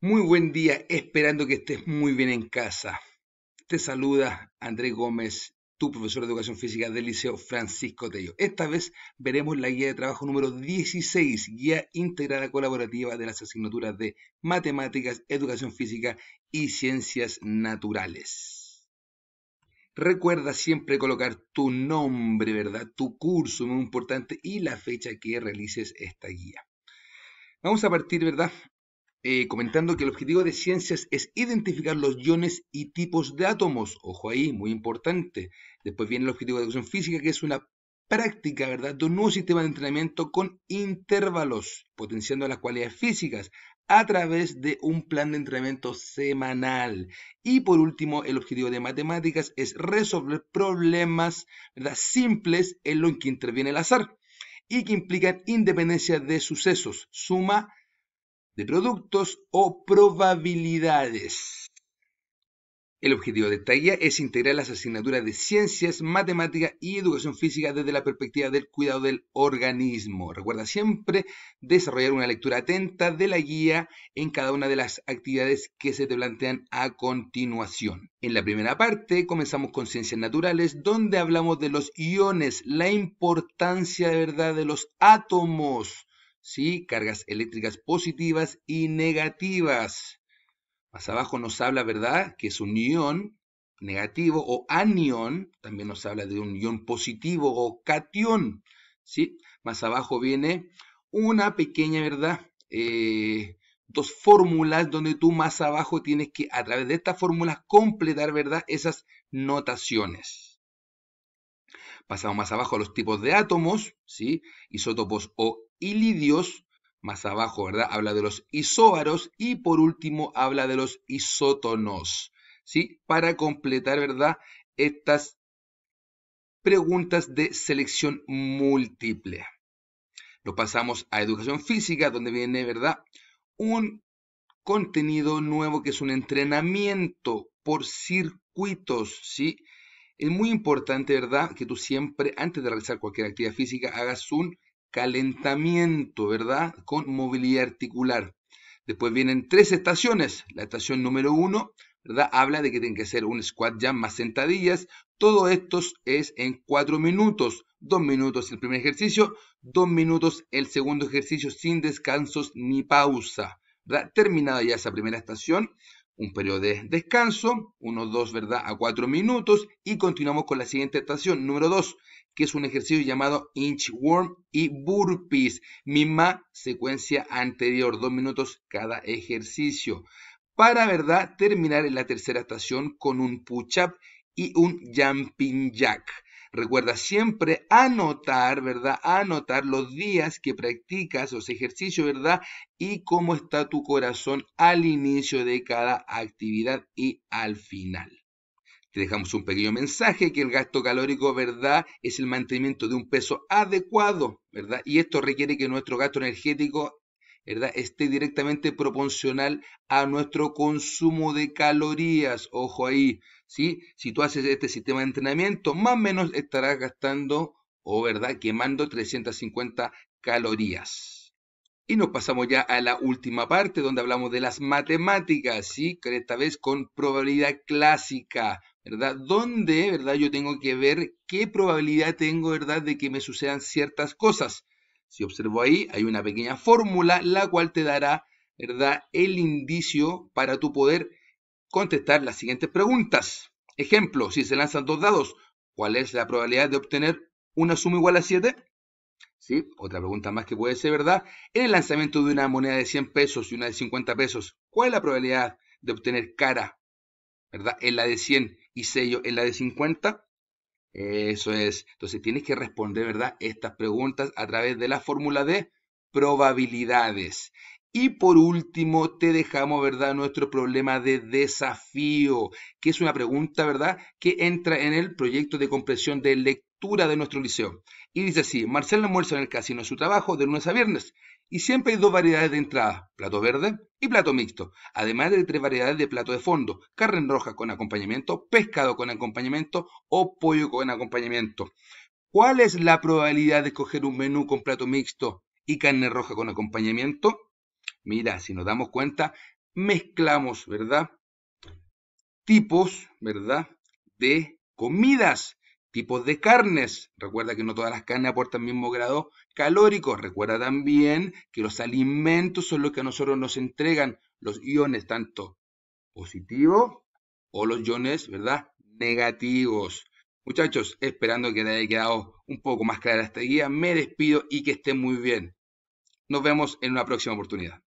Muy buen día, esperando que estés muy bien en casa. Te saluda Andrés Gómez, tu profesor de educación física del Liceo Francisco Tello. Esta vez veremos la guía de trabajo número 16, guía integrada colaborativa de las asignaturas de matemáticas, educación física y ciencias naturales. Recuerda siempre colocar tu nombre, ¿verdad? Tu curso, muy importante, y la fecha que realices esta guía. Vamos a partir, ¿verdad? Eh, comentando que el objetivo de ciencias es identificar los iones y tipos de átomos. Ojo ahí, muy importante. Después viene el objetivo de educación física, que es una práctica, ¿verdad?, de un nuevo sistema de entrenamiento con intervalos, potenciando las cualidades físicas a través de un plan de entrenamiento semanal. Y por último, el objetivo de matemáticas es resolver problemas simples en lo que interviene el azar y que implican independencia de sucesos, suma de productos o probabilidades. El objetivo de esta guía es integrar las asignaturas de ciencias, matemáticas y educación física desde la perspectiva del cuidado del organismo. Recuerda siempre desarrollar una lectura atenta de la guía en cada una de las actividades que se te plantean a continuación. En la primera parte comenzamos con ciencias naturales, donde hablamos de los iones, la importancia de verdad de los átomos ¿sí? Cargas eléctricas positivas y negativas. Más abajo nos habla, ¿verdad?, que es un ion negativo o anión, también nos habla de un ion positivo o cation, ¿sí? Más abajo viene una pequeña, ¿verdad?, eh, dos fórmulas donde tú más abajo tienes que, a través de estas fórmulas, completar, ¿verdad?, esas notaciones. Pasamos más abajo a los tipos de átomos, ¿sí? Isótopos o ilidios. Más abajo, ¿verdad? Habla de los isóbaros y por último habla de los isótonos, ¿sí? Para completar, ¿verdad? Estas preguntas de selección múltiple. Lo pasamos a educación física, donde viene, ¿verdad? Un contenido nuevo que es un entrenamiento por circuitos, ¿sí? Es muy importante, ¿verdad?, que tú siempre, antes de realizar cualquier actividad física, hagas un calentamiento, ¿verdad?, con movilidad articular. Después vienen tres estaciones. La estación número uno, ¿verdad? Habla de que tienen que hacer un squat ya más sentadillas. Todo esto es en cuatro minutos. Dos minutos el primer ejercicio, dos minutos el segundo ejercicio sin descansos ni pausa. ¿verdad? Terminada ya esa primera estación, un periodo de descanso, unos 2 ¿verdad? a 4 minutos, y continuamos con la siguiente estación, número 2, que es un ejercicio llamado inchworm y burpees, misma secuencia anterior, 2 minutos cada ejercicio, para ¿verdad? terminar en la tercera estación con un push-up y un jumping jack. Recuerda siempre anotar, ¿verdad? Anotar los días que practicas los ejercicios, ¿verdad? Y cómo está tu corazón al inicio de cada actividad y al final. Te dejamos un pequeño mensaje que el gasto calórico, ¿verdad? Es el mantenimiento de un peso adecuado, ¿verdad? Y esto requiere que nuestro gasto energético ¿verdad? esté directamente proporcional a nuestro consumo de calorías. Ojo ahí, ¿sí? Si tú haces este sistema de entrenamiento, más o menos estarás gastando o, ¿verdad?, quemando 350 calorías. Y nos pasamos ya a la última parte donde hablamos de las matemáticas, ¿sí? Esta vez con probabilidad clásica, ¿verdad? Donde, ¿verdad? Yo tengo que ver qué probabilidad tengo, ¿verdad?, de que me sucedan ciertas cosas. Si observo ahí, hay una pequeña fórmula la cual te dará ¿verdad? el indicio para tu poder contestar las siguientes preguntas. Ejemplo, si se lanzan dos dados, ¿cuál es la probabilidad de obtener una suma igual a 7? ¿Sí? Otra pregunta más que puede ser, ¿verdad? En el lanzamiento de una moneda de 100 pesos y una de 50 pesos, ¿cuál es la probabilidad de obtener cara, ¿verdad? En la de 100 y sello en la de 50. Eso es. Entonces tienes que responder, ¿verdad? Estas preguntas a través de la fórmula de probabilidades. Y por último, te dejamos, ¿verdad?, nuestro problema de desafío, que es una pregunta, ¿verdad?, que entra en el proyecto de comprensión de lectura de nuestro liceo. Y dice así, Marcel almuerza en el casino su trabajo de lunes a viernes y siempre hay dos variedades de entrada, plato verde y plato mixto, además de tres variedades de plato de fondo, carne roja con acompañamiento, pescado con acompañamiento o pollo con acompañamiento. ¿Cuál es la probabilidad de escoger un menú con plato mixto y carne roja con acompañamiento? Mira, si nos damos cuenta, mezclamos, ¿verdad? Tipos, ¿verdad? De comidas tipos de carnes. Recuerda que no todas las carnes aportan el mismo grado calórico. Recuerda también que los alimentos son los que a nosotros nos entregan los iones, tanto positivos o los iones, ¿verdad? Negativos. Muchachos, esperando que te haya quedado un poco más clara esta guía, me despido y que estén muy bien. Nos vemos en una próxima oportunidad.